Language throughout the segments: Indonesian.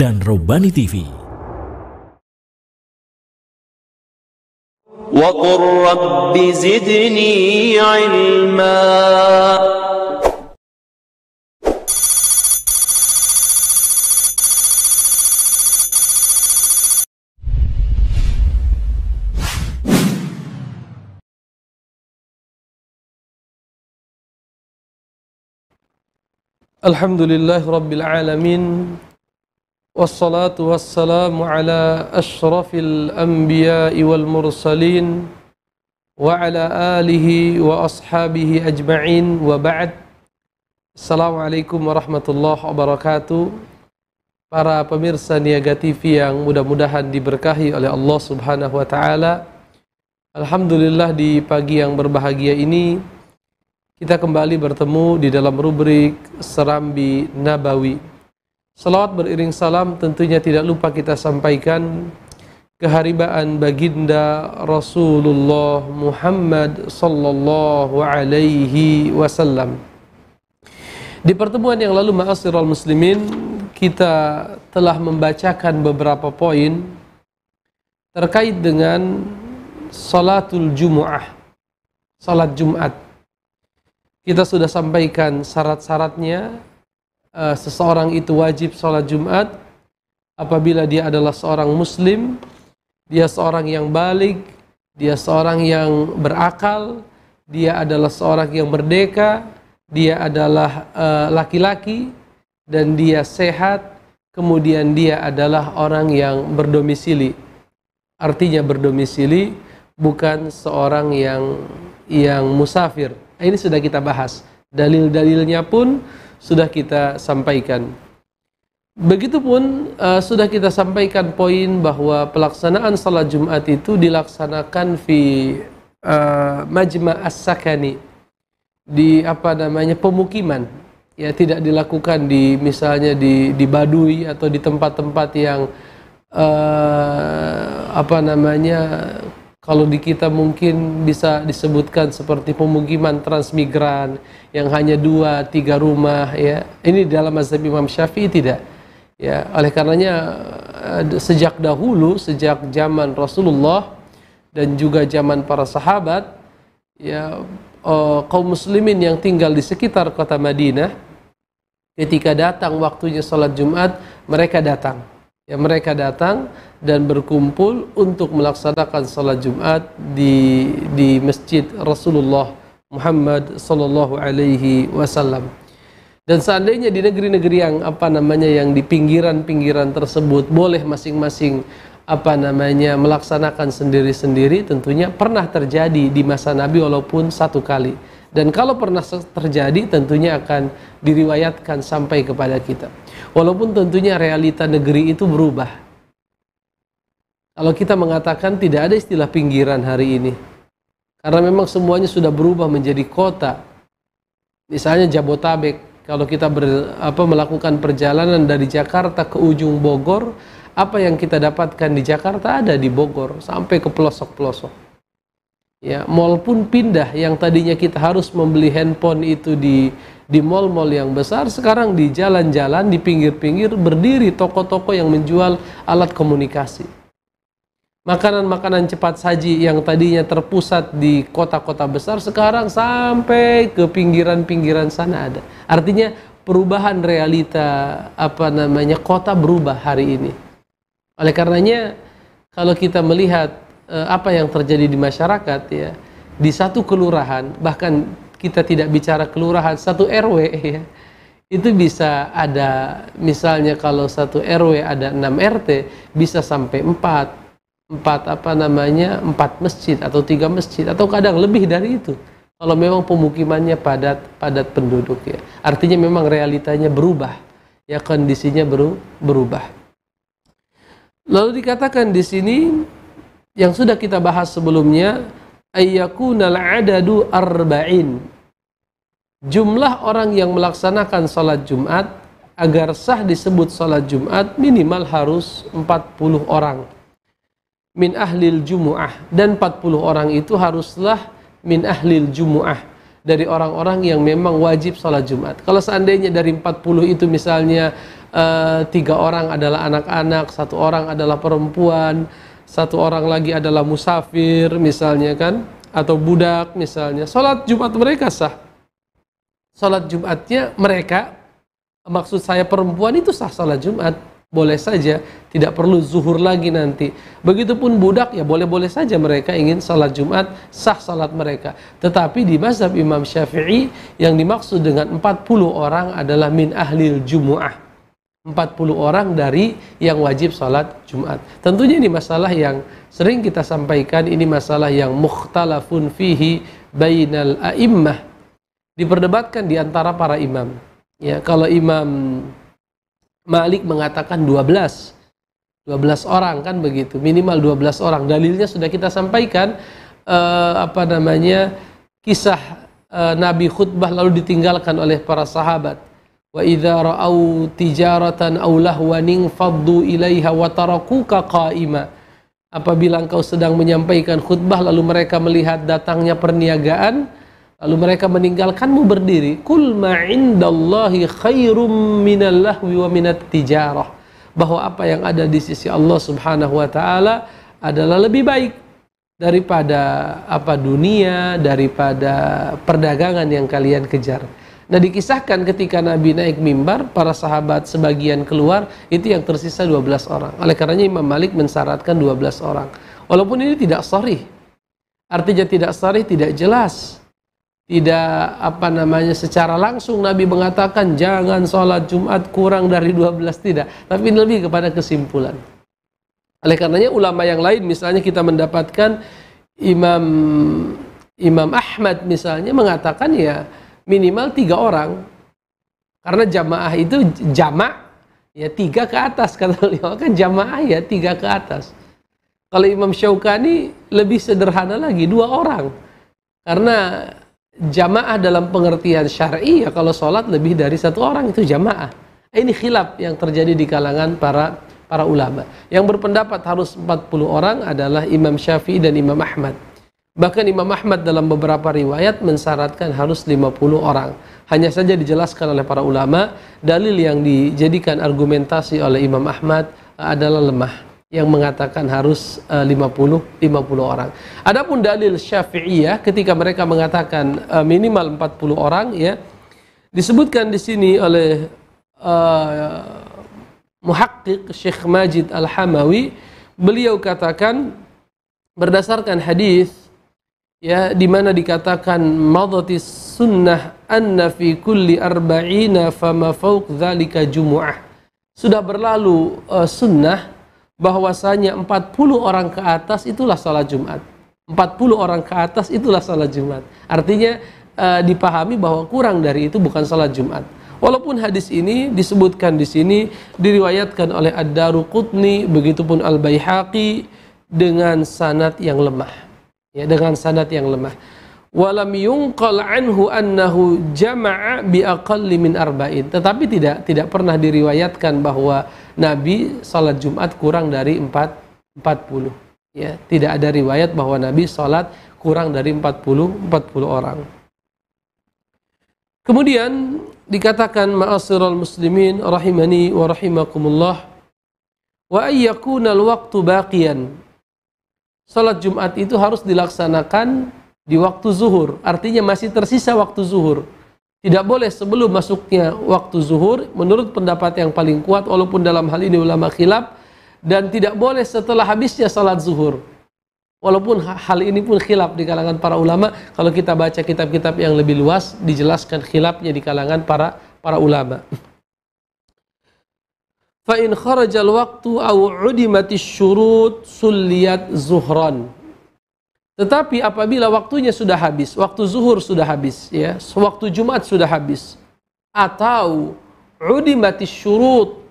dan Robani TV. Alhamdulillah والصلاة والسلام على أشرف الأنبياء والمرسلين وعلى آله وأصحابه أجمعين وبعد السلام عليكم ورحمة الله وبركاته Para pemirsa Niaga TV yang mudah-mudahan diberkahi oleh Allah Subhanahu wa taala. Alhamdulillah di pagi yang berbahagia ini kita kembali bertemu di dalam rubrik Serambi Nabawi. Salawat beriring salam tentunya tidak lupa kita sampaikan keharibaan baginda Rasulullah Muhammad sallallahu alaihi wasallam. Di pertemuan yang lalu ma'asirul muslimin kita telah membacakan beberapa poin terkait dengan salatul Jumu'ah, salat Jumat. Kita sudah sampaikan syarat-syaratnya, uh, seseorang itu wajib sholat Jumat apabila dia adalah seorang muslim, dia seorang yang balik, dia seorang yang berakal, dia adalah seorang yang merdeka, dia adalah eh, laki-laki uh, dan dia sehat, kemudian dia adalah orang yang berdomisili. Artinya berdomisili bukan seorang yang yang musafir. Ini sudah kita bahas. Dalil-dalilnya pun sudah kita sampaikan. Begitupun uh, sudah kita sampaikan poin bahwa pelaksanaan salat Jumat itu dilaksanakan di uh, eh, majma' as-sakani di apa namanya pemukiman ya tidak dilakukan di misalnya di di Baduy atau di tempat-tempat yang uh, apa namanya kalau di kita mungkin bisa disebutkan seperti pemukiman transmigran yang hanya dua, tiga rumah ya. Ini dalam mazhab Imam Syafi'i tidak. Ya, oleh karenanya eh, sejak dahulu, sejak zaman Rasulullah dan juga zaman para sahabat ya eh, kaum muslimin yang tinggal di sekitar kota Madinah ketika datang waktunya sholat Jumat mereka datang Ya, mereka datang dan berkumpul untuk melaksanakan salat Jumat di di masjid Rasulullah Muhammad sallallahu alaihi wasallam. Dan seandainya di negeri-negeri yang apa namanya yang di pinggiran-pinggiran tersebut boleh masing-masing apa namanya melaksanakan sendiri-sendiri tentunya pernah terjadi di masa Nabi walaupun satu kali dan kalau pernah terjadi tentunya akan diriwayatkan sampai kepada kita walaupun tentunya realita negeri itu berubah kalau kita mengatakan tidak ada istilah pinggiran hari ini karena memang semuanya sudah berubah menjadi kota misalnya Jabotabek kalau kita ber, apa, melakukan perjalanan dari Jakarta ke ujung Bogor apa yang kita dapatkan di Jakarta ada di Bogor sampai ke pelosok-pelosok ya mall pun pindah yang tadinya kita harus membeli handphone itu di di mall-mall yang besar sekarang di jalan-jalan di pinggir-pinggir berdiri toko-toko yang menjual alat komunikasi makanan-makanan cepat saji yang tadinya terpusat di kota-kota besar sekarang sampai ke pinggiran-pinggiran sana ada artinya perubahan realita apa namanya kota berubah hari ini oleh karenanya kalau kita melihat Eh, apa yang terjadi di masyarakat ya di satu kelurahan bahkan kita tidak bicara kelurahan satu RW ya itu bisa ada misalnya kalau satu RW ada enam RT bisa sampai empat empat apa namanya empat masjid atau tiga masjid atau kadang lebih dari itu kalau memang pemukimannya padat padat penduduk ya artinya memang realitanya berubah ya kondisinya berubah lalu dikatakan di sini yang sudah kita bahas sebelumnya ayyakunal adadu arba'in jumlah orang yang melaksanakan salat Jumat agar sah disebut salat Jumat minimal harus 40 orang min ahlil jumu'ah dan 40 orang itu haruslah min ahlil jumu'ah dari orang-orang yang memang wajib sholat Jumat. Kalau seandainya dari 40 itu misalnya eh, tiga orang adalah anak-anak, satu orang adalah perempuan, satu orang lagi adalah musafir misalnya kan atau budak misalnya salat Jumat mereka sah salat Jumatnya mereka maksud saya perempuan itu sah salat Jumat boleh saja tidak perlu zuhur lagi nanti begitupun budak ya boleh-boleh saja mereka ingin salat Jumat sah salat mereka tetapi di mazhab Imam Syafi'i yang dimaksud dengan 40 orang adalah min ahlil jumu'ah 40 orang dari yang wajib salat Jumat. Tentunya ini masalah yang sering kita sampaikan, ini masalah yang mukhtalafun fihi bainal a'immah. Diperdebatkan di antara para imam. Ya, kalau Imam Malik mengatakan 12 12 orang kan begitu, minimal 12 orang. Dalilnya sudah kita sampaikan eh, apa namanya? kisah eh, Nabi khutbah lalu ditinggalkan oleh para sahabat wa idza ra'au tijaratan aw lahwan faddu apabila engkau sedang menyampaikan khutbah lalu mereka melihat datangnya perniagaan lalu mereka meninggalkanmu berdiri kul ma indallahi khairum minal wa minat tijarah bahwa apa yang ada di sisi Allah Subhanahu wa taala adalah lebih baik daripada apa dunia daripada perdagangan yang kalian kejar. Nah dikisahkan ketika Nabi naik mimbar, para sahabat sebagian keluar, itu yang tersisa 12 orang. Oleh karenanya Imam Malik mensyaratkan 12 orang. Walaupun ini tidak sorry, artinya tidak sorry, tidak jelas. Tidak apa namanya secara langsung Nabi mengatakan jangan sholat Jumat kurang dari 12, tidak. Tapi lebih kepada kesimpulan. Oleh karenanya ulama yang lain misalnya kita mendapatkan Imam Imam Ahmad misalnya mengatakan ya minimal tiga orang karena jamaah itu jamak ya tiga ke atas kata beliau kan jamaah ya tiga ke atas kalau Imam Syaukani lebih sederhana lagi dua orang karena jamaah dalam pengertian syar'i ya kalau sholat lebih dari satu orang itu jamaah ini khilaf yang terjadi di kalangan para para ulama yang berpendapat harus 40 orang adalah Imam Syafi'i dan Imam Ahmad Bahkan Imam Ahmad dalam beberapa riwayat mensyaratkan harus 50 orang. Hanya saja dijelaskan oleh para ulama, dalil yang dijadikan argumentasi oleh Imam Ahmad adalah lemah yang mengatakan harus 50 eh, 50 orang. Adapun dalil Syafi'iyah ketika mereka mengatakan eh, minimal 40 orang ya disebutkan di sini oleh uh, eh, muhakkik Syekh Majid Al-Hamawi beliau katakan berdasarkan hadis ya di mana dikatakan madhatis sunnah anna fi kulli arba'ina fama fawq dzalika jumu'ah sudah berlalu uh, sunnah bahwasanya 40 orang ke atas itulah salat Jumat 40 orang ke atas itulah salat Jumat artinya uh, dipahami bahwa kurang dari itu bukan salat Jumat Walaupun hadis ini disebutkan di sini diriwayatkan oleh Ad-Daruqutni begitupun Al-Baihaqi dengan sanat yang lemah ya dengan sanad yang lemah walam yungkal anhu annahu jama'a bi aqalli min arba'in tetapi tidak tidak pernah diriwayatkan bahwa Nabi salat Jumat kurang dari 4 40 ya tidak ada riwayat bahwa Nabi salat kurang dari 40 40 orang kemudian dikatakan ma'asirul muslimin rahimani wa rahimakumullah wa ayyakunal waqtu baqiyan sholat Jumat itu harus dilaksanakan di waktu zuhur. Artinya masih tersisa waktu zuhur. Tidak boleh sebelum masuknya waktu zuhur menurut pendapat yang paling kuat walaupun dalam hal ini ulama khilaf dan tidak boleh setelah habisnya sholat zuhur. Walaupun hal ini pun khilaf di kalangan para ulama, kalau kita baca kitab-kitab yang lebih luas dijelaskan khilafnya di kalangan para para ulama. fa in kharajal waqtu aw udimatis syurut sulliyat zuhran tetapi apabila waktunya sudah habis, waktu zuhur sudah habis, ya, waktu Jumat sudah habis, atau udimatis syurut,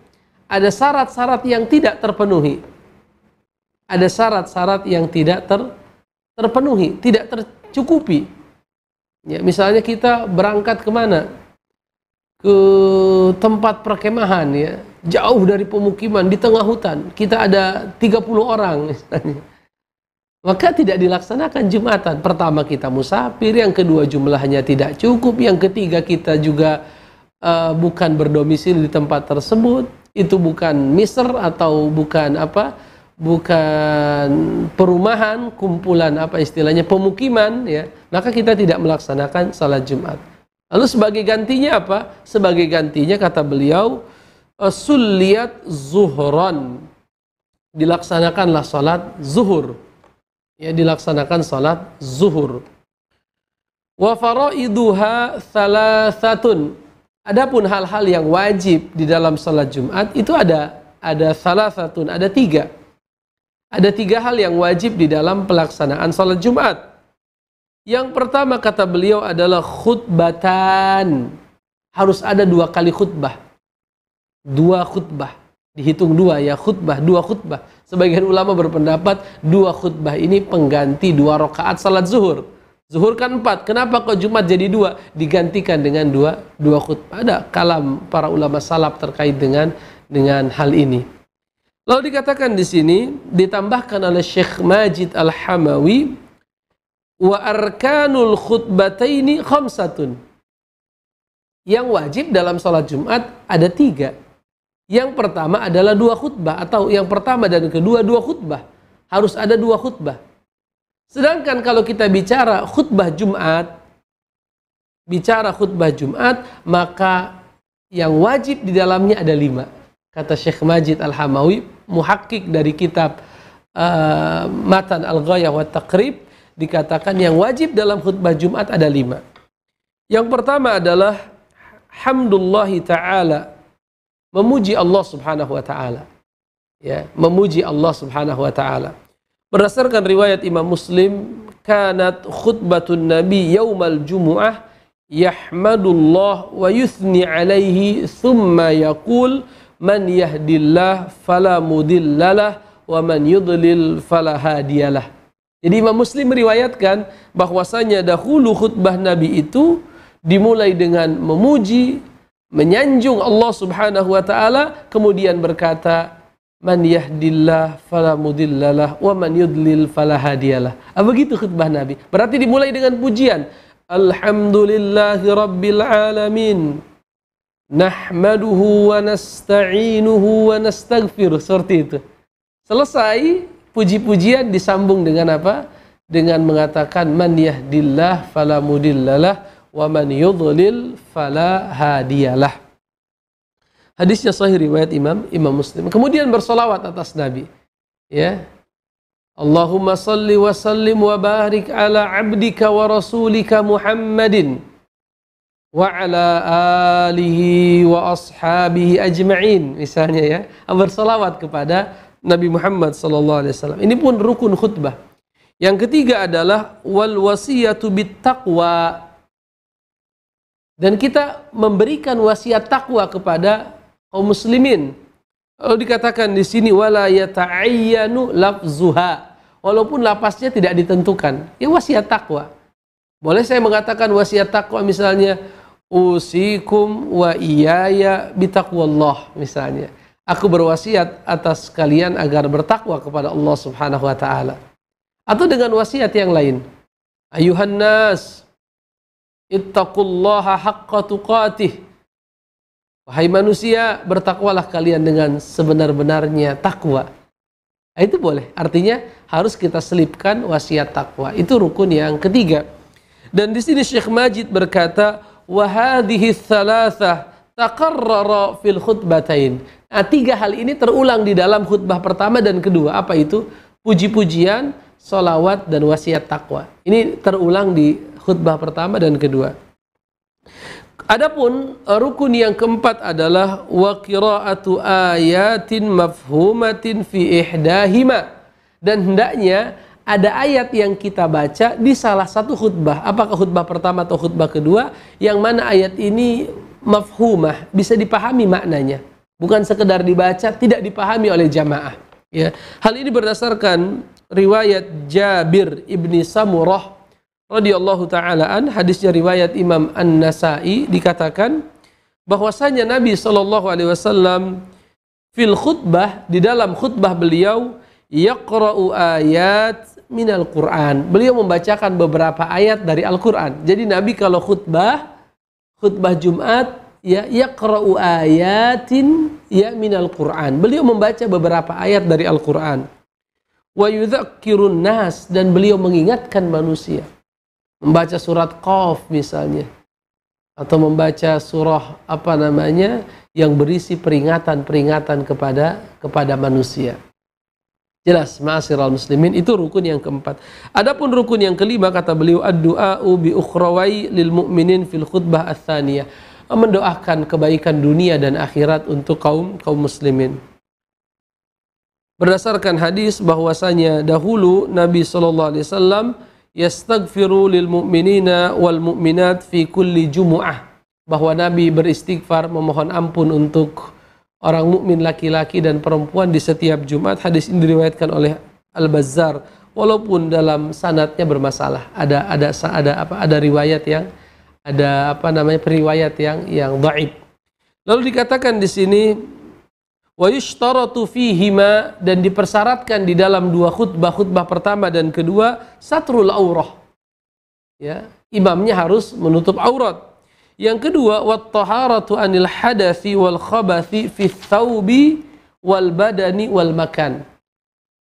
ada syarat-syarat yang tidak terpenuhi. Ada syarat-syarat yang tidak ter, terpenuhi, tidak tercukupi. Ya, misalnya kita berangkat kemana? Ke tempat perkemahan ya, jauh dari pemukiman di tengah hutan kita ada 30 orang misalnya maka tidak dilaksanakan jumatan pertama kita musafir yang kedua jumlahnya tidak cukup yang ketiga kita juga uh, bukan berdomisili di tempat tersebut itu bukan miser atau bukan apa bukan perumahan kumpulan apa istilahnya pemukiman ya maka kita tidak melaksanakan salat Jumat lalu sebagai gantinya apa sebagai gantinya kata beliau sulliyat zuhran dilaksanakanlah salat zuhur ya dilaksanakan salat zuhur wa faraiduha thalathatun adapun hal-hal yang wajib di dalam salat Jumat itu ada ada thalathatun ada tiga ada tiga hal yang wajib di dalam pelaksanaan salat Jumat yang pertama kata beliau adalah khutbatan harus ada dua kali khutbah dua khutbah dihitung dua ya khutbah dua khutbah sebagian ulama berpendapat dua khutbah ini pengganti dua rakaat salat zuhur zuhur kan empat kenapa kok jumat jadi dua digantikan dengan dua dua khutbah ada kalam para ulama salaf terkait dengan dengan hal ini lalu dikatakan di sini ditambahkan oleh Syekh Majid Al Hamawi wa arkanul khutbataini khamsatun yang wajib dalam sholat Jumat ada tiga yang pertama adalah dua khutbah atau yang pertama dan kedua dua khutbah. Harus ada dua khutbah. Sedangkan kalau kita bicara khutbah Jumat, bicara khutbah Jumat, maka yang wajib di dalamnya ada lima. Kata Syekh Majid Al-Hamawi, muhakkik dari kitab uh, Matan Al-Ghayah wa Taqrib, dikatakan yang wajib dalam khutbah Jumat ada lima. Yang pertama adalah Alhamdulillahi Ta'ala memuji Allah Subhanahu wa taala. Ya, memuji Allah Subhanahu wa taala. Berdasarkan riwayat Imam Muslim, kanat khutbatun Nabi yaumal Jumu'ah yahmadullah wa yuthni alaihi thumma yaqul man yahdillah fala mudillalah wa man yudlil fala hadiyalah. Jadi Imam Muslim meriwayatkan bahwasanya dahulu khutbah Nabi itu dimulai dengan memuji, menyanjung Allah Subhanahu wa taala kemudian berkata man yahdillah fala mudillalah wa man yudlil fala hadiyalah. Ah, begitu khutbah Nabi. Berarti dimulai dengan pujian. Alhamdulillahi rabbil alamin. Nahmaduhu wa nasta'inuhu wa nastaghfiruh. Seperti itu. Selesai puji-pujian disambung dengan apa? Dengan mengatakan man yahdillah fala mudillalah wa man yudlil fala hadiyalah. Hadisnya sahih riwayat Imam Imam Muslim. Kemudian bersolawat atas Nabi. Ya. Allahumma salli wa sallim wa barik ala abdika wa rasulika Muhammadin wa ala alihi wa ashabihi ajma'in misalnya ya bersolawat kepada Nabi Muhammad sallallahu alaihi wasallam ini pun rukun khutbah yang ketiga adalah wal wasiyatu bit taqwa dan kita memberikan wasiat takwa kepada kaum muslimin. Lalu dikatakan di sini wala yata'ayyanu lafzuha. Walaupun lapasnya tidak ditentukan. Ya wasiat takwa. Boleh saya mengatakan wasiat takwa misalnya usikum wa iyaya bitaqwallah misalnya. Aku berwasiat atas kalian agar bertakwa kepada Allah Subhanahu wa taala. Atau dengan wasiat yang lain. Ayuhan nas Ittaqullaha haqqa tuqatih. Wahai manusia, bertakwalah kalian dengan sebenar-benarnya takwa. Nah, itu boleh. Artinya harus kita selipkan wasiat takwa. Itu rukun yang ketiga. Dan di sini Syekh Majid berkata, "Wahadhihi tsalatsah taqarrara fil khutbatain." Nah, tiga hal ini terulang di dalam khutbah pertama dan kedua. Apa itu? Puji-pujian, solawat, dan wasiat takwa. Ini terulang di khutbah pertama dan kedua. Adapun eh, rukun yang keempat adalah wa qiraatu ayatin mafhumatin fi ihdahima dan hendaknya ada ayat yang kita baca di salah satu khutbah, apakah khutbah pertama atau khutbah kedua yang mana ayat ini mafhumah, bisa dipahami maknanya. Bukan sekedar dibaca tidak dipahami oleh jamaah. Ya. Hal ini berdasarkan riwayat Jabir ibni Samurah radhiyallahu taala an hadisnya riwayat Imam An-Nasa'i dikatakan bahwasanya Nabi Shallallahu alaihi wasallam fil khutbah di dalam khutbah beliau yaqra'u ayat minal Quran. Beliau membacakan beberapa ayat dari Al-Qur'an. Jadi Nabi kalau khutbah khutbah Jumat ya yaqra'u ayatin ya minal Quran. Beliau membaca beberapa ayat dari Al-Qur'an. Wa yudzakkirun nas dan beliau mengingatkan manusia membaca surat Qaf misalnya atau membaca surah apa namanya yang berisi peringatan-peringatan kepada kepada manusia. Jelas, al muslimin itu rukun yang keempat. Adapun rukun yang kelima kata beliau ad-du'a'u bi ukhrawai lil mu'minin fil khutbah ats Mendoakan kebaikan dunia dan akhirat untuk kaum kaum muslimin. Berdasarkan hadis bahwasanya dahulu Nabi saw yastaghfiru lil mu'minina wal mu'minat fi kulli jumu'ah bahwa Nabi beristighfar memohon ampun untuk orang mukmin laki-laki dan perempuan di setiap Jumat hadis ini diriwayatkan oleh Al-Bazzar walaupun dalam sanatnya bermasalah ada ada ada apa ada riwayat yang ada apa namanya periwayat yang yang dhaif lalu dikatakan di sini wa yushtaratu fihima dan dipersyaratkan di dalam dua khutbah khutbah pertama dan kedua satrul aurah ya imamnya harus menutup aurat yang kedua wat taharatu anil hadasi wal khabathi fi thawbi wal badani wal makan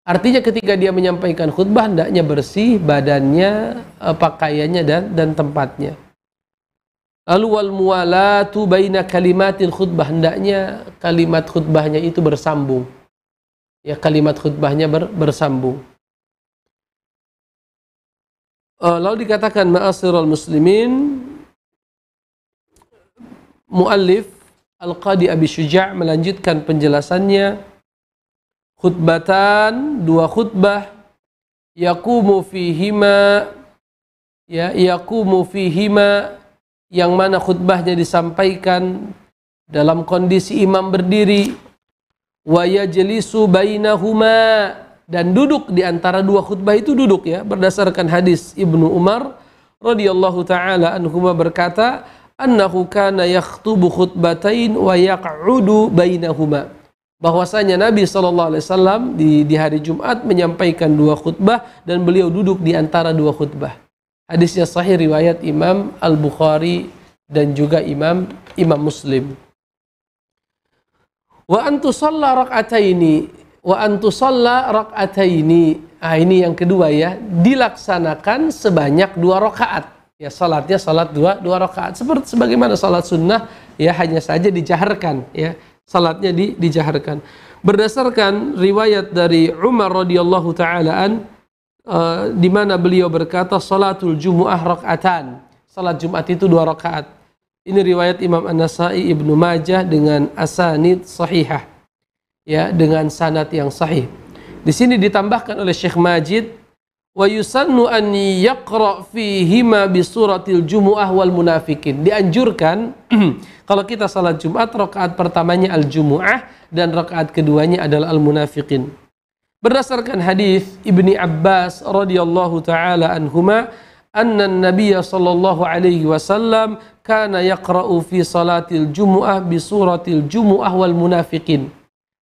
artinya ketika dia menyampaikan khutbah hendaknya bersih badannya eh, pakaiannya dan dan tempatnya Lalu wal muwalatu baina kalimatil khutbah hendaknya kalimat khutbahnya itu bersambung. Ya kalimat khutbahnya ber, bersambung. Eh, lalu dikatakan ma'asirul muslimin muallif Al-Qadi Abi Syuja' melanjutkan penjelasannya khutbatan dua khutbah yakumu fihima ya yakumu fihima yang mana khutbahnya disampaikan dalam kondisi imam berdiri wa yajlisu bainahuma dan duduk di antara dua khutbah itu duduk ya berdasarkan hadis Ibnu Umar radhiyallahu taala anhuma berkata annahu kana yakhthubu khutbatain wa yaq'udu bainahuma bahwasanya Nabi sallallahu Alaihi Wasallam di, di hari Jumat menyampaikan dua khutbah dan beliau duduk di antara dua khutbah. Hadisnya sahih riwayat Imam Al-Bukhari dan juga Imam Imam Muslim. Wa antu shalla rak'ataini wa antu shalla rak'ataini. Ah ini yang kedua ya, dilaksanakan sebanyak dua rakaat. Ya salatnya salat dua dua rakaat seperti sebagaimana salat sunnah ya hanya saja dijaharkan ya. Salatnya di, dijaharkan. Berdasarkan riwayat dari Umar radhiyallahu taalaan uh, di mana beliau berkata salatul jumu'ah rakaatan. Salat Jumat itu dua rakaat. Ini riwayat Imam An-Nasai Ibnu Majah dengan asanid sahihah. Ya, dengan sanad yang sahih. Di sini ditambahkan oleh Syekh Majid wa yusannu an yaqra fihima bi suratil jumu'ah wal munafikin dianjurkan kalau kita salat Jumat rakaat pertamanya al jumu'ah dan rakaat keduanya adalah al munafikin Berdasarkan hadis Ibni Abbas radhiyallahu taala anhuma, anna Nabiy sallallahu alaihi wasallam kana yaqra'u fi salatil Jumu'ah bi suratil Jumu'ah wal munafiqin.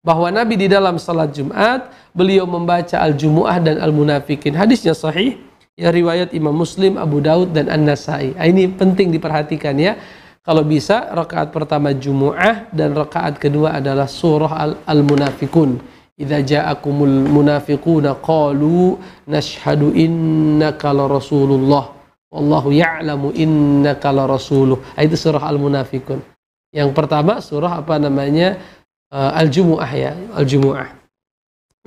Bahwa Nabi di dalam salat Jumat beliau membaca Al-Jumu'ah dan Al-Munafiqin. Hadisnya sahih ya riwayat Imam Muslim, Abu Daud dan An-Nasai. Ah, ini penting diperhatikan ya. Kalau bisa rakaat pertama Jumu'ah dan rakaat kedua adalah surah Al-Munafikun. al, idza ja'akumul munafiquna qalu nashhadu innaka la rasulullah wallahu ya'lamu innaka la rasuluh ah, itu surah al-munafiqun yang pertama surah apa namanya eh, al-jumu'ah ya al-jumu'ah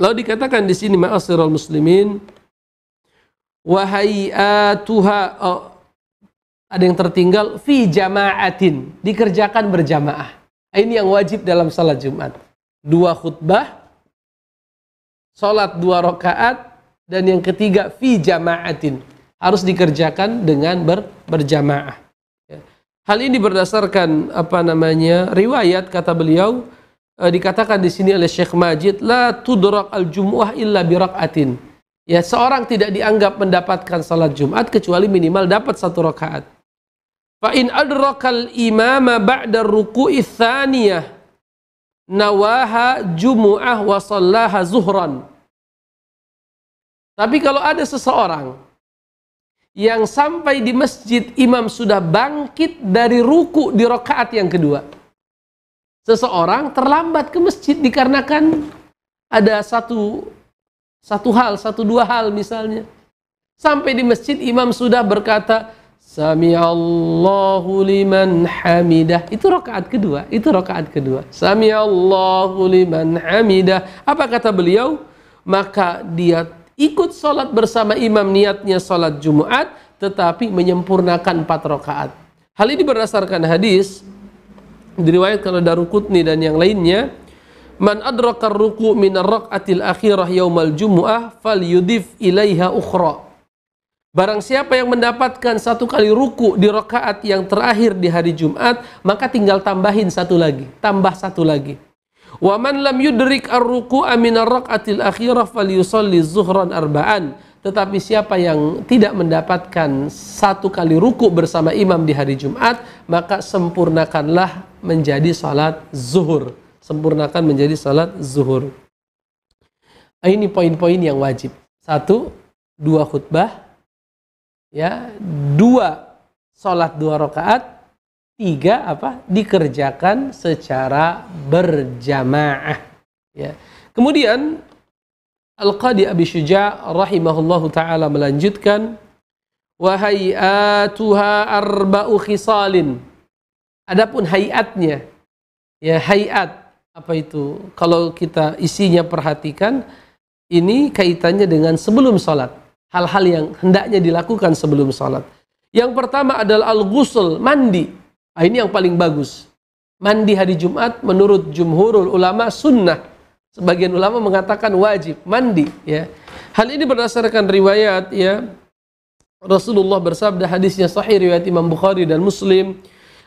lalu dikatakan di sini ma'asyiral muslimin wahaiatuha oh, ada yang tertinggal fi jamaatin dikerjakan berjamaah ah, ini yang wajib dalam salat Jumat dua khutbah sholat dua rakaat dan yang ketiga fi jamaatin harus dikerjakan dengan ber, berjamaah. Ya. Hal ini berdasarkan apa namanya riwayat kata beliau e, dikatakan di sini oleh Syekh Majid la tudrak al jumuah illa birakatin. Ya seorang tidak dianggap mendapatkan salat Jumat kecuali minimal dapat satu rakaat. Fa in adrakal imama ba'da ruku'i tsaniyah nawaha jumu'ah wa sallaha zuhran. Tapi kalau ada seseorang yang sampai di masjid imam sudah bangkit dari ruku di rokaat yang kedua. Seseorang terlambat ke masjid dikarenakan ada satu satu hal, satu dua hal misalnya. Sampai di masjid imam sudah berkata Sami Allahu liman hamidah. Itu rakaat kedua, itu rakaat kedua. Sami Allahu liman hamidah. Apa kata beliau? Maka dia ikut sholat bersama imam niatnya sholat Jumat tetapi menyempurnakan empat rakaat. Hal ini berdasarkan hadis diriwayatkan oleh Daruqutni dan yang lainnya Man adraka ruku min ar-rak'atil akhirah yaumal jumu'ah falyudif ilaiha ukhra Barang siapa yang mendapatkan satu kali ruku di rokaat yang terakhir di hari Jumat, maka tinggal tambahin satu lagi, tambah satu lagi. وَمَنْ لَمْ يُدْرِكْ yudrik ar-ruku aminar فَلْيُصَلِّ akhirah falyusalli Tetapi siapa yang tidak mendapatkan satu kali ruku bersama imam di hari Jumat, maka sempurnakanlah menjadi salat zuhur. Sempurnakan menjadi salat zuhur. Ini poin-poin yang wajib. Satu, dua khutbah ya dua sholat dua rakaat tiga apa dikerjakan secara berjamaah ya kemudian al qadi abi syuja rahimahullahu taala melanjutkan wahai hayatuha arba'u khisalin adapun hayatnya ya hayat apa itu kalau kita isinya perhatikan ini kaitannya dengan sebelum sholat hal-hal yang hendaknya dilakukan sebelum sholat. Yang pertama adalah al-ghusl, mandi. Nah, ini yang paling bagus. Mandi hari Jumat menurut jumhurul ulama sunnah. Sebagian ulama mengatakan wajib mandi. Ya. Hal ini berdasarkan riwayat ya Rasulullah bersabda hadisnya sahih riwayat Imam Bukhari dan Muslim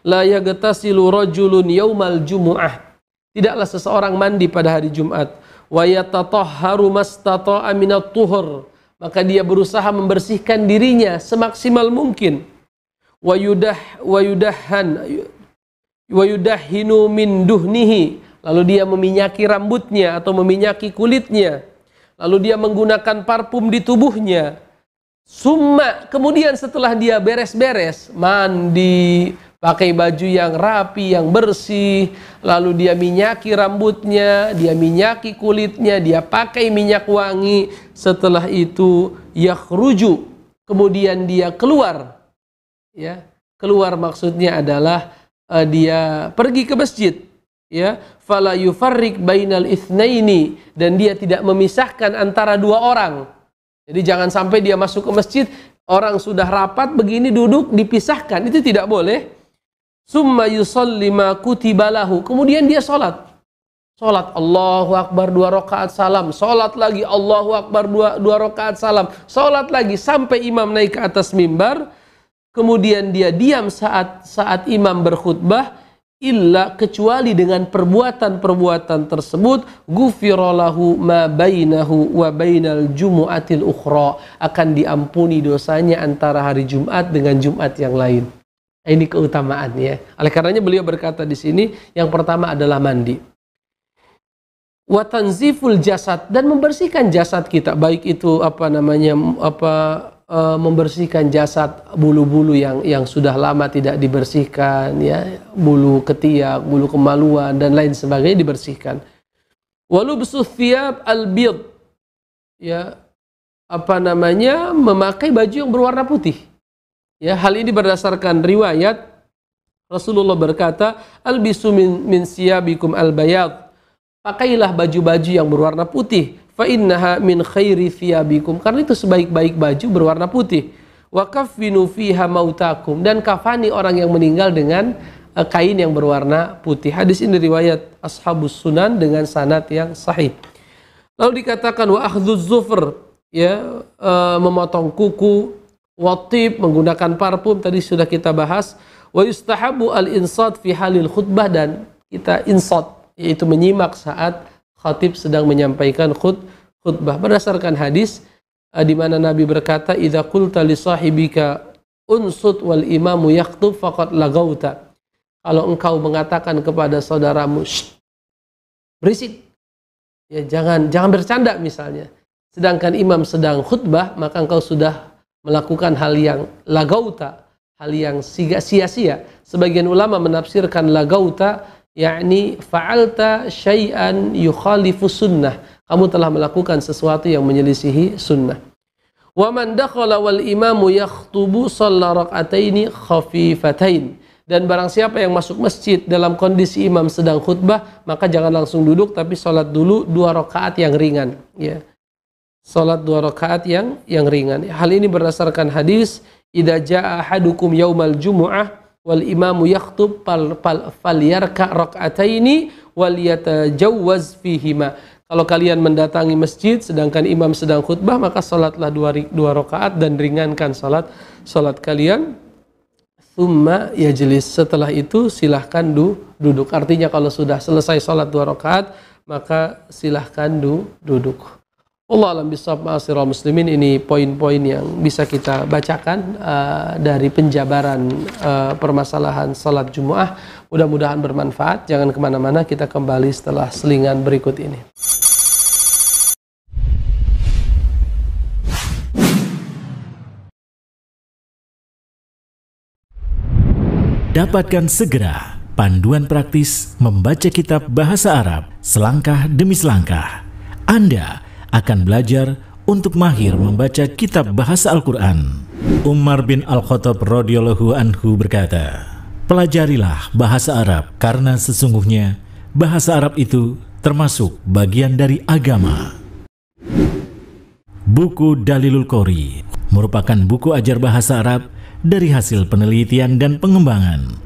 la yagtasilu rajulun yaumal jumu'ah tidaklah seseorang mandi pada hari Jumat wa yatatahharu mastata'a minat tuhur maka dia berusaha membersihkan dirinya semaksimal mungkin wayudah wayudahan wayudahinu min duhnihi lalu dia meminyaki rambutnya atau meminyaki kulitnya lalu dia menggunakan parfum di tubuhnya summa kemudian setelah dia beres-beres mandi pakai baju yang rapi, yang bersih, lalu dia minyaki rambutnya, dia minyaki kulitnya, dia pakai minyak wangi. Setelah itu yakhruju, kemudian dia keluar. Ya, keluar maksudnya adalah uh, dia pergi ke masjid, ya, fala yufarrik bainal ini dan dia tidak memisahkan antara dua orang. Jadi jangan sampai dia masuk ke masjid orang sudah rapat begini duduk dipisahkan itu tidak boleh summa yusalli ma kutiba lahu. Kemudian dia sholat. Sholat Allahu Akbar dua rakaat salam. Sholat lagi Allahu Akbar dua, dua rakaat salam. Sholat lagi sampai imam naik ke atas mimbar. Kemudian dia diam saat saat imam berkhutbah. Illa kecuali dengan perbuatan-perbuatan tersebut. Gufirolahu ma bainahu wa bainal jumu'atil ukhra. Akan diampuni dosanya antara hari Jumat dengan Jumat yang lain. Ini keutamaannya. Oleh karenanya beliau berkata di sini, yang pertama adalah mandi. Watanziful jasad dan membersihkan jasad kita, baik itu apa namanya apa e, membersihkan jasad bulu-bulu yang yang sudah lama tidak dibersihkan ya, bulu ketiak, bulu kemaluan dan lain sebagainya dibersihkan. Walu thiyab al ya apa namanya memakai baju yang berwarna putih Ya, hal ini berdasarkan riwayat Rasulullah berkata, "Albisu min, min siyabikum al Pakailah baju-baju yang berwarna putih, fa innaha min khairi thiyabikum. Karena itu sebaik-baik baju berwarna putih. Wa kafinu fiha mautakum dan kafani orang yang meninggal dengan eh, kain yang berwarna putih. Hadis ini riwayat Ashabus Sunan dengan sanad yang sahih. Lalu dikatakan wa akhdhuz zufr ya e, memotong kuku Watib menggunakan parfum tadi sudah kita bahas. Wa yustahabu al insat fi halil khutbah dan kita insat yaitu menyimak saat khatib sedang menyampaikan khut khutbah berdasarkan hadis uh, di mana Nabi berkata idza qulta li sahibika unsut wal imamu yaktub faqad lagauta kalau engkau mengatakan kepada saudaramu berisik ya jangan jangan bercanda misalnya sedangkan imam sedang khutbah maka engkau sudah melakukan hal yang lagauta, hal yang sia-sia. Sebagian ulama menafsirkan lagauta yakni fa'alta syai'an yukhalifu sunnah. Kamu telah melakukan sesuatu yang menyelisihi sunnah. Wa man dakhala wal imamu yakhtubu salla rak'ataini khafifatain. Dan barang siapa yang masuk masjid dalam kondisi imam sedang khutbah, maka jangan langsung duduk tapi sholat dulu dua rakaat yang ringan. Ya salat dua rakaat yang yang ringan. Hal ini berdasarkan hadis idza jaa ahadukum yaumal jumu'ah wal imamu yakhthub fal, fal, fal yarka rakaataini wal yatajawwaz fihima. Kalau kalian mendatangi masjid sedangkan imam sedang khutbah maka salatlah dua, dua rakaat dan ringankan salat salat kalian. ya yajlis. Setelah itu silahkan du, duduk. Artinya kalau sudah selesai sholat dua rakaat maka silahkan du, duduk. Allah alam bisa ma'asirul muslimin ini poin-poin yang bisa kita bacakan uh, dari penjabaran uh, permasalahan salat Jumu'ah. Mudah-mudahan bermanfaat. Jangan kemana-mana, kita kembali setelah selingan berikut ini. Dapatkan segera panduan praktis membaca kitab bahasa Arab selangkah demi selangkah. Anda akan belajar untuk mahir membaca kitab bahasa Al-Quran. Umar bin Al-Khattab radhiyallahu anhu berkata, Pelajarilah bahasa Arab karena sesungguhnya bahasa Arab itu termasuk bagian dari agama. Buku Dalilul Qori merupakan buku ajar bahasa Arab dari hasil penelitian dan pengembangan.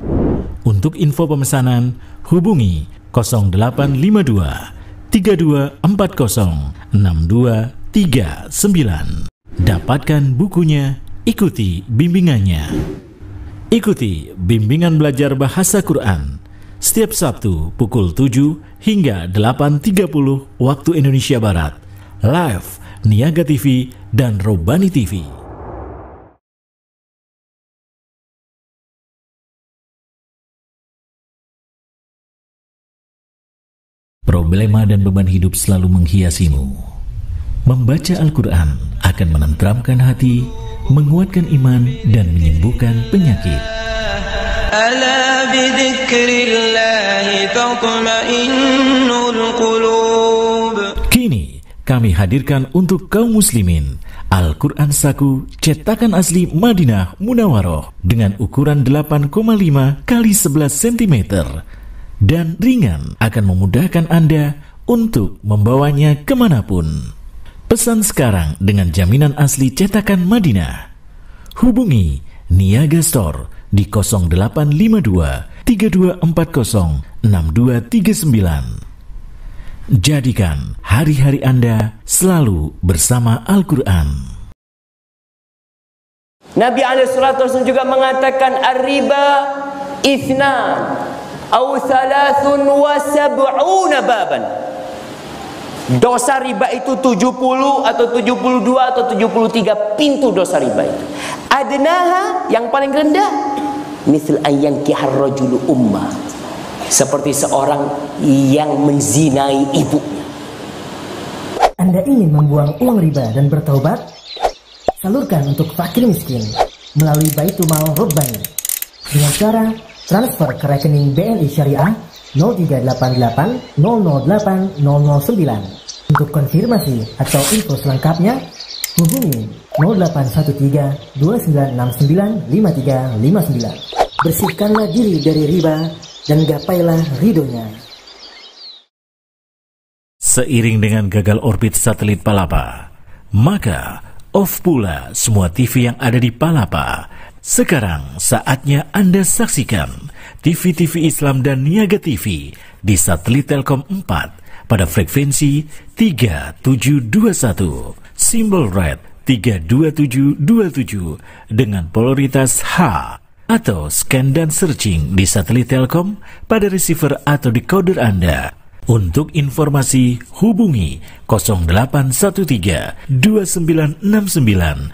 Untuk info pemesanan, hubungi 0852 3240 6239. Dapatkan bukunya, ikuti bimbingannya. Ikuti bimbingan belajar bahasa Quran setiap Sabtu pukul 7 hingga 8.30 waktu Indonesia Barat. Live Niaga TV dan Robani TV. Problema dan beban hidup selalu menghiasimu. Membaca Al-Quran akan menenteramkan hati, menguatkan iman, dan menyembuhkan penyakit. Kini kami hadirkan untuk kaum muslimin Al-Quran Saku cetakan asli Madinah Munawaroh dengan ukuran 8,5 kali 11 cm dan ringan akan memudahkan Anda untuk membawanya kemanapun. Pesan sekarang dengan jaminan asli cetakan Madinah. Hubungi Niaga Store di 0852 3240 6239. Jadikan hari-hari Anda selalu bersama Al-Quran. Nabi Alaihissalam juga mengatakan Ar-riba au thalathun wa sab'una baban Dosa riba itu 70 atau 72 atau 73 pintu dosa riba itu. Adnaha yang paling rendah misal ayyan kihar rajulu umma Seperti seorang yang menzinai ibunya. Anda ingin membuang uang riba dan bertaubat? Salurkan untuk fakir miskin melalui Baitul Mal Rabbani dengan cara transfer ke rekening BNI Syariah 0388 008 Untuk konfirmasi atau info selengkapnya, hubungi 0813 2969 5359. Bersihkanlah diri dari riba dan gapailah ridhonya. Seiring dengan gagal orbit satelit Palapa, maka off pula semua TV yang ada di Palapa sekarang saatnya Anda saksikan TV-TV Islam dan Niaga TV di satelit Telkom 4 pada frekuensi 3721, simbol red 32727 dengan polaritas H atau scan dan searching di satelit Telkom pada receiver atau decoder Anda. Untuk informasi hubungi 0813 2969 5359.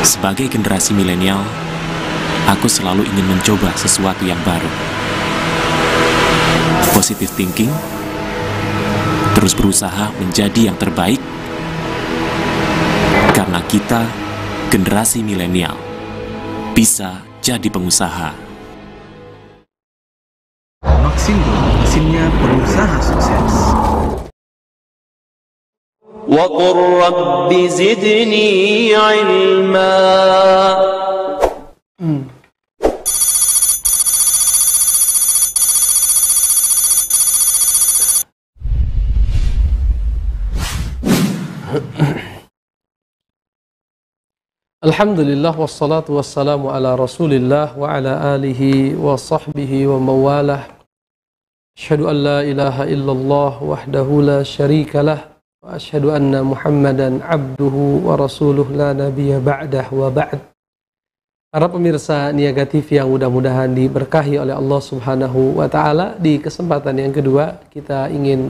Sebagai generasi milenial, aku selalu ingin mencoba sesuatu yang baru. Positive thinking, terus berusaha menjadi yang terbaik, karena kita, generasi milenial, bisa jadi pengusaha. Maksimum, mesinnya pengusaha sukses. وقل رب زدني علما الحمد لله والصلاة والسلام على رسول الله وعلى آله وصحبه ومواله أشهد أن لا إله إلا الله وحده لا شريك له وأشهد أن Muhammadan abduhu wa rasuluh la nabiyya ba'dah wa Para pemirsa Niaga TV yang mudah-mudahan diberkahi oleh Allah Subhanahu wa taala, di kesempatan yang kedua kita ingin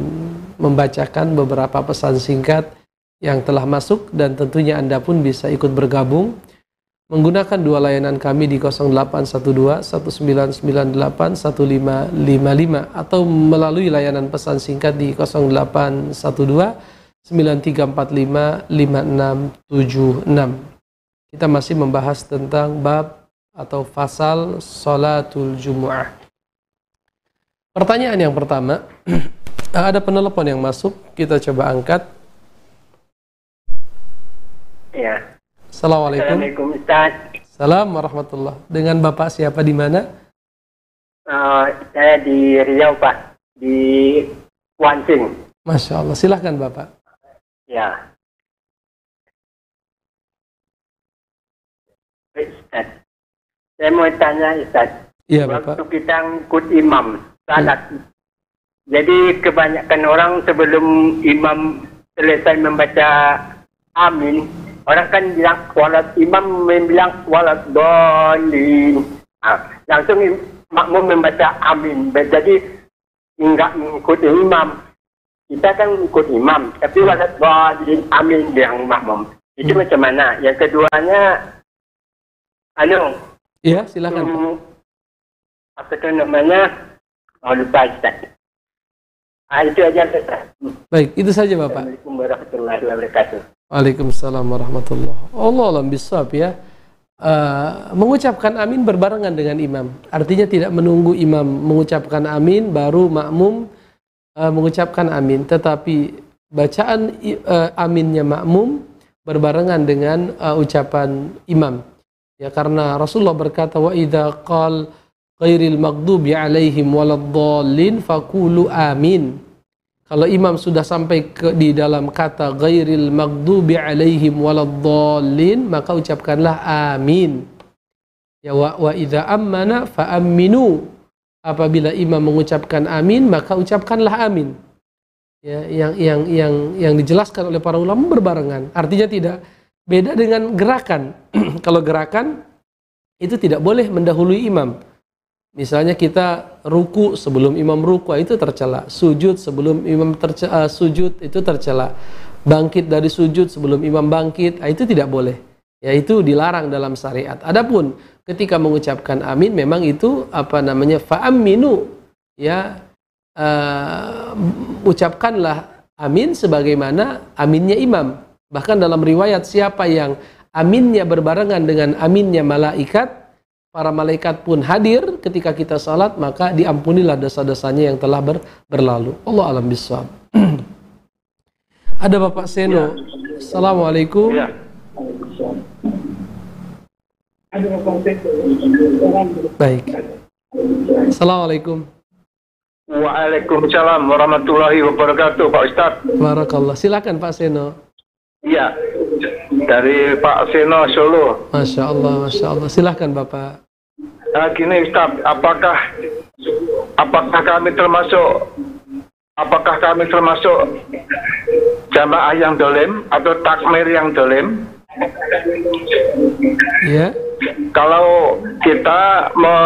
membacakan beberapa pesan singkat yang telah masuk dan tentunya Anda pun bisa ikut bergabung menggunakan dua layanan kami di 0812 1998 1555 atau melalui layanan pesan singkat di 0812 93455676. Kita masih membahas tentang bab atau fasal salatul jumu'ah. Pertanyaan yang pertama, ada penelpon yang masuk, kita coba angkat. Ya. Assalamualaikum. Assalamualaikum Ustaz. Salam warahmatullah. Dengan Bapak siapa di mana? Uh, saya di Riau Pak, di Wansing. Masya Allah, silahkan Bapak. Ya. Saya mau tanya Ustaz. Iya, Bapak. Waktu kita ngikut imam salat. Ya. Jadi kebanyakan orang sebelum imam selesai membaca amin, orang kan bilang walat imam bilang walat dolin. Ah, langsung makmum membaca amin. Jadi enggak mengikuti imam kita kan ikut imam tapi bahwa jadi amil yang makmum itu hmm. macam mana yang keduanya anu iya silakan um, apa itu namanya oh, lupa Ustaz Ah, itu aja Ustaz. Hmm. Baik, itu saja Bapak. waalaikumsalam warahmatullahi wabarakatuh. Waalaikumsalam warahmatullahi Allah alam bisawab ya. Uh, mengucapkan amin berbarengan dengan imam. Artinya tidak menunggu imam mengucapkan amin baru makmum uh, mengucapkan amin, tetapi bacaan uh, aminnya makmum berbarengan dengan uh, ucapan imam. Ya karena Rasulullah berkata wa idza qal ghairil maghdubi alaihim waladdallin faqulu amin. Kalau imam sudah sampai ke, di dalam kata ghairil maghdubi alaihim waladdallin maka ucapkanlah amin. Ya wa, wa idza ammana fa aminu apabila imam mengucapkan amin maka ucapkanlah amin ya yang yang yang yang dijelaskan oleh para ulama berbarengan artinya tidak beda dengan gerakan kalau gerakan itu tidak boleh mendahului imam misalnya kita ruku sebelum imam ruku itu tercela sujud sebelum imam tercela, uh, eh, sujud itu tercela bangkit dari sujud sebelum imam bangkit ah, itu tidak boleh yaitu dilarang dalam syariat adapun ketika mengucapkan amin memang itu apa namanya fa'aminu ya uh, ucapkanlah amin sebagaimana aminnya imam. Bahkan dalam riwayat siapa yang aminnya berbarengan dengan aminnya malaikat, para malaikat pun hadir ketika kita salat, maka diampunilah dosa-dosanya yang telah ber, berlalu. Allah alam biswab. Ada Bapak Seno. Ya. Assalamualaikum. Ya. Baik. Assalamualaikum. Waalaikumsalam warahmatullahi wabarakatuh Pak Ustaz. Barakallah. Silakan Pak Seno. Iya. Dari Pak Seno Solo. Masya Allah, Masya Allah. silakan Bapak. Nah, gini Ustaz, apakah apakah kami termasuk apakah kami termasuk jamaah yang dolim atau takmir yang dolim? Ya. Kalau kita me,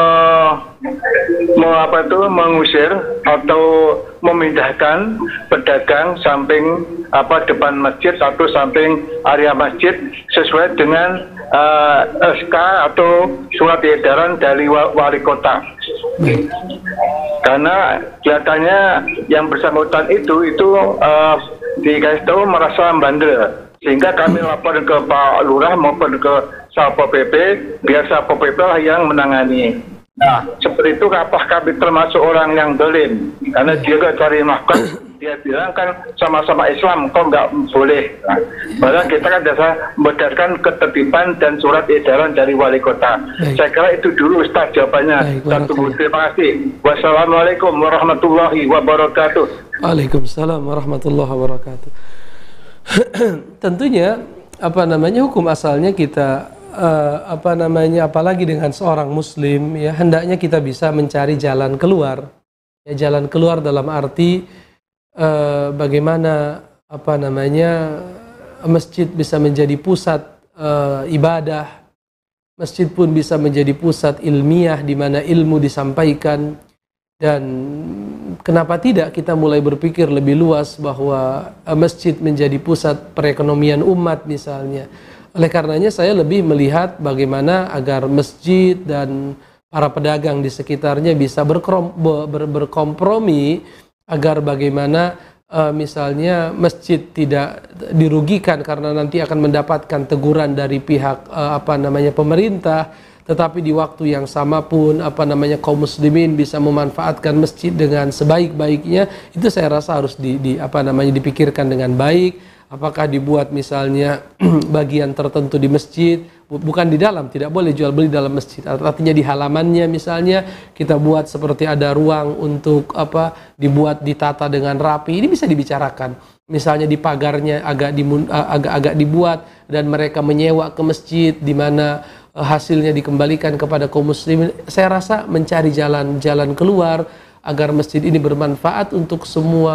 me apa itu mengusir atau memindahkan pedagang samping apa depan masjid atau samping area masjid sesuai dengan uh, eh, SK atau surat edaran dari wali kota. Hmm. Karena kelihatannya yang bersangkutan itu itu uh, eh, di tahu merasa bandel sehingga kami lapor ke Pak Lurah maupun ke Satpol PP biar Satpol PP lah yang menangani. Nah, seperti itu apa kami termasuk orang yang dolim? Karena dia gak cari makan, dia bilang kan sama-sama Islam, kok nggak boleh. Nah, padahal kita kan dasar berdasarkan ketertiban dan surat edaran dari wali kota. Baik. Saya kira itu dulu Ustaz jawabannya. Satu terima kasih. Wassalamualaikum warahmatullahi wabarakatuh. Waalaikumsalam warahmatullahi wabarakatuh. tentunya apa namanya hukum asalnya kita uh, apa namanya apalagi dengan seorang muslim ya hendaknya kita bisa mencari jalan keluar ya jalan keluar dalam arti uh, bagaimana apa namanya masjid bisa menjadi pusat uh, ibadah masjid pun bisa menjadi pusat ilmiah di mana ilmu disampaikan dan kenapa tidak kita mulai berpikir lebih luas bahwa eh, masjid menjadi pusat perekonomian umat misalnya. Oleh karenanya saya lebih melihat bagaimana agar masjid dan para pedagang di sekitarnya bisa berkompromi agar bagaimana uh, misalnya masjid tidak dirugikan karena nanti akan mendapatkan teguran dari pihak uh, apa namanya pemerintah tetapi di waktu yang sama pun apa namanya kaum muslimin bisa memanfaatkan masjid dengan sebaik-baiknya itu saya rasa harus di, di apa namanya dipikirkan dengan baik apakah dibuat misalnya bagian tertentu di masjid bukan di dalam tidak boleh jual beli dalam masjid artinya di halamannya misalnya kita buat seperti ada ruang untuk apa dibuat ditata dengan rapi ini bisa dibicarakan misalnya di pagarnya agak di, agak agak dibuat dan mereka menyewa ke masjid di mana Eh, hasilnya dikembalikan kepada kaum muslimin saya rasa mencari jalan-jalan keluar agar masjid ini bermanfaat untuk semua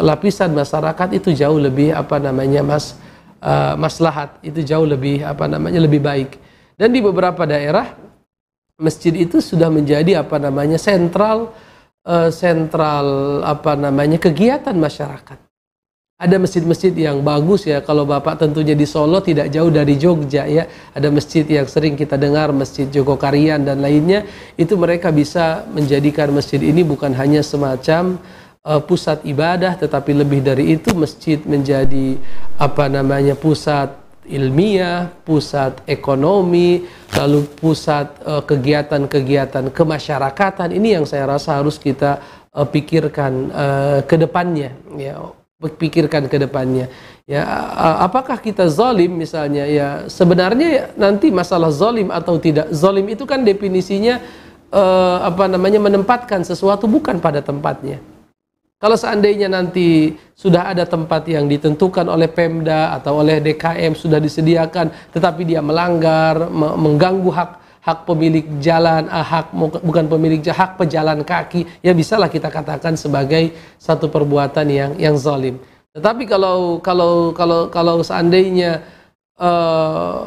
eh, lapisan masyarakat itu jauh lebih apa namanya mas uh, maslahat itu jauh lebih apa namanya lebih baik dan di beberapa daerah masjid itu sudah menjadi apa namanya sentral uh, sentral apa namanya kegiatan masyarakat ada masjid-masjid yang bagus ya kalau Bapak tentunya di Solo tidak jauh dari Jogja ya ada masjid yang sering kita dengar Masjid Jogokarian dan lainnya itu mereka bisa menjadikan masjid ini bukan hanya semacam uh, pusat ibadah tetapi lebih dari itu masjid menjadi apa namanya pusat ilmiah, pusat ekonomi, lalu pusat eh, kegiatan-kegiatan uh, kemasyarakatan ini yang saya rasa harus kita uh, pikirkan uh, ke depannya ya pikirkan ke depannya. Ya, apakah kita zalim misalnya ya sebenarnya nanti masalah zalim atau tidak zalim itu kan definisinya eh, apa namanya menempatkan sesuatu bukan pada tempatnya. Kalau seandainya nanti sudah ada tempat yang ditentukan oleh Pemda atau oleh DKM sudah disediakan tetapi dia melanggar mengganggu hak hak pemilik jalan, ah, hak bukan pemilik hak pejalan kaki, ya bisalah kita katakan sebagai satu perbuatan yang yang zalim. Tetapi kalau kalau kalau kalau seandainya uh,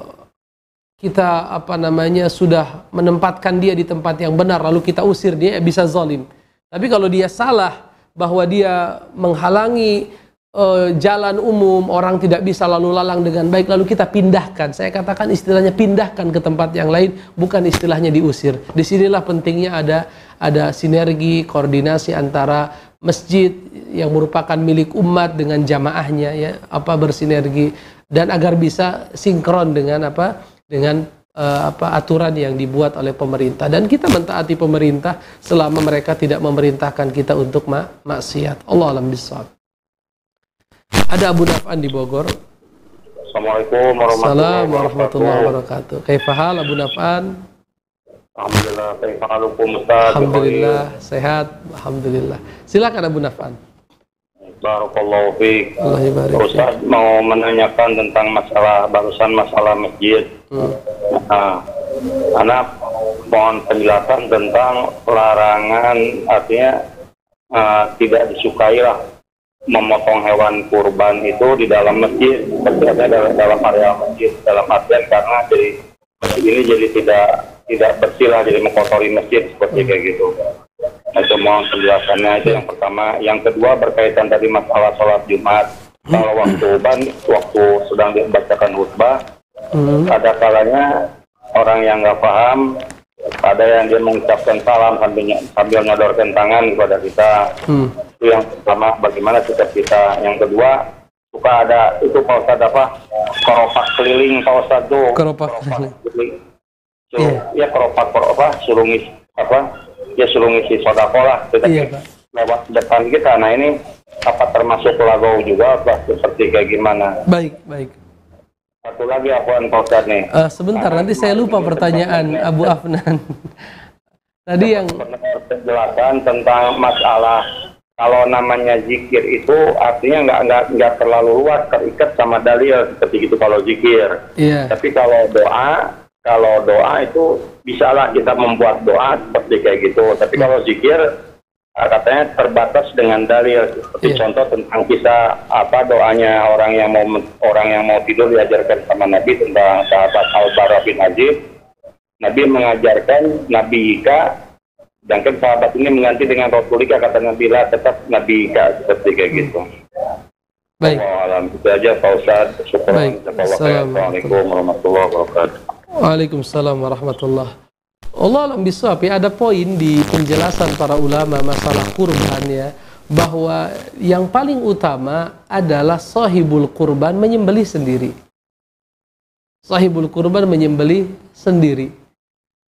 kita apa namanya sudah menempatkan dia di tempat yang benar lalu kita usir dia ya bisa zalim. Tapi kalau dia salah bahwa dia menghalangi uh, jalan umum, orang tidak bisa lalu lalang dengan baik, lalu kita pindahkan. Saya katakan istilahnya pindahkan ke tempat yang lain, bukan istilahnya diusir. Disinilah pentingnya ada ada sinergi, koordinasi antara masjid yang merupakan milik umat dengan jamaahnya ya apa bersinergi dan agar bisa sinkron dengan apa dengan uh, apa aturan yang dibuat oleh pemerintah dan kita mentaati pemerintah selama mereka tidak memerintahkan kita untuk mak maksiat Allah alam bisawab ada Abu Naf'an di Bogor. Assalamualaikum warahmatullahi, warahmatullahi wabarakatuh. Kaifahal Abu Naf'an? Alhamdulillah, kaifahalukum Ustaz. Alhamdulillah, sehat. Alhamdulillah. Silakan Abu Naf'an. Barakallahu fiik. Ustaz mau menanyakan tentang masalah barusan masalah masjid. Hmm. Nah, anak mohon penjelasan tentang larangan artinya uh, tidak disukai lah memotong hewan kurban itu di dalam masjid seperti ada dalam area masjid dalam artian karena jadi ini jadi tidak tidak bersih lah jadi mengotori masjid seperti kayak gitu nah, itu mohon penjelasannya itu yang pertama yang kedua berkaitan tadi masalah sholat jumat kalau waktu ban waktu sedang dibacakan khutbah hmm. ada kalanya orang yang nggak paham ada yang dia mengucapkan salam sambil sambil nyodorkan tangan kepada kita hmm. itu yang pertama bagaimana sikap kita yang kedua suka ada itu pak Ustadz apa keropak keliling pak Ustadz tuh keropak, keliling iya. so, yeah. ya keropak keropak sulungis apa ya sulungis soda sodako kita yeah, gitu. iya, lewat depan kita nah ini apa termasuk lagu juga apa seperti kayak gimana baik baik satu lagi Afwan Pak Ustadz nih. Uh, sebentar, nanti saya lupa pertanyaan Abu Afnan. Tadi yang penjelasan tentang masalah kalau namanya zikir itu artinya nggak nggak nggak terlalu luas terikat sama dalil seperti itu kalau zikir. Yeah. Tapi kalau doa kalau doa itu bisalah kita membuat doa seperti kayak gitu. Tapi kalau zikir Eh, katanya terbatas dengan dalil seperti yeah. contoh tentang bisa apa doanya orang yang mau orang yang mau tidur diajarkan sama Nabi tentang sahabat Al bin Azib Nabi mengajarkan Nabi Ika kan sahabat ini mengganti dengan Ika kata Nabi lah tetap Nabi Ika seperti kayak hmm. gitu baik alam itu aja Pak Ustaz syukur Assalamualaikum warahmatullahi wabarakatuh Waalaikumsalam warahmatullahi Allah alam bisawab ya ada poin di penjelasan para ulama masalah kurban ya bahwa yang paling utama adalah sahibul kurban menyembeli sendiri. Sahibul kurban menyembeli sendiri.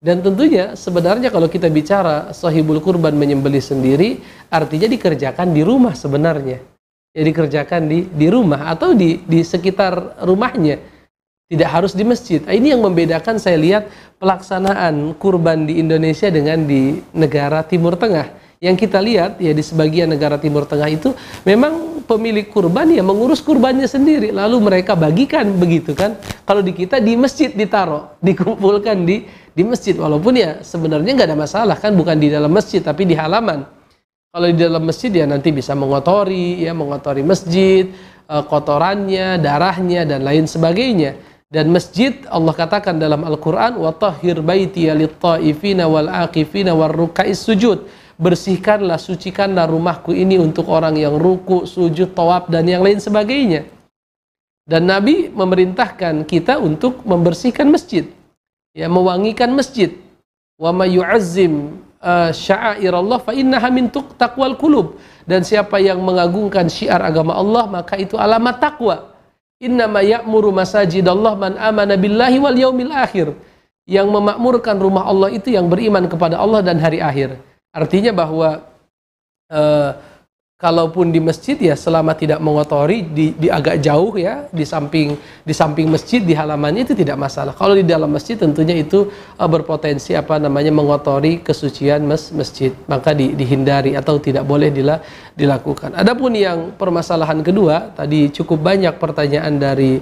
Dan tentunya sebenarnya kalau kita bicara sahibul kurban menyembeli sendiri artinya dikerjakan di rumah sebenarnya. Ya dikerjakan di di rumah atau di di sekitar rumahnya tidak harus di masjid. Nah, ini yang membedakan saya lihat pelaksanaan kurban di Indonesia dengan di negara Timur Tengah. Yang kita lihat ya di sebagian negara Timur Tengah itu memang pemilik kurban ya mengurus kurbannya sendiri lalu mereka bagikan begitu kan. Kalau di kita di masjid ditaruh, dikumpulkan di di masjid walaupun ya sebenarnya nggak ada masalah kan bukan di dalam masjid tapi di halaman. Kalau di dalam masjid ya nanti bisa mengotori ya mengotori masjid, eh, kotorannya, darahnya dan lain sebagainya. Dan masjid Allah katakan dalam Al-Qur'an wa tahhir baitiya lit-ta'ifina wal aqifina war sujud. Bersihkanlah, sucikanlah rumahku ini untuk orang yang ruku, sujud, tawaf dan yang lain sebagainya. Dan Nabi memerintahkan kita untuk membersihkan masjid. Ya, mewangikan masjid. Wa may yu'azzim uh, Allah fa innaha min taqwal qulub. Dan siapa yang mengagungkan syiar agama Allah, maka itu alamat takwa Innama ya'muru masajidallah man amana billahi wal yaumil akhir. Yang memakmurkan rumah Allah itu yang beriman kepada Allah dan hari akhir. Artinya bahwa uh, kalaupun di masjid ya selama tidak mengotori di, di agak jauh ya di samping di samping masjid di halamannya itu tidak masalah. Kalau di dalam masjid tentunya itu uh, berpotensi apa namanya mengotori kesucian mes, masjid. Maka di, dihindari atau tidak boleh dila, dilakukan. Adapun yang permasalahan kedua tadi cukup banyak pertanyaan dari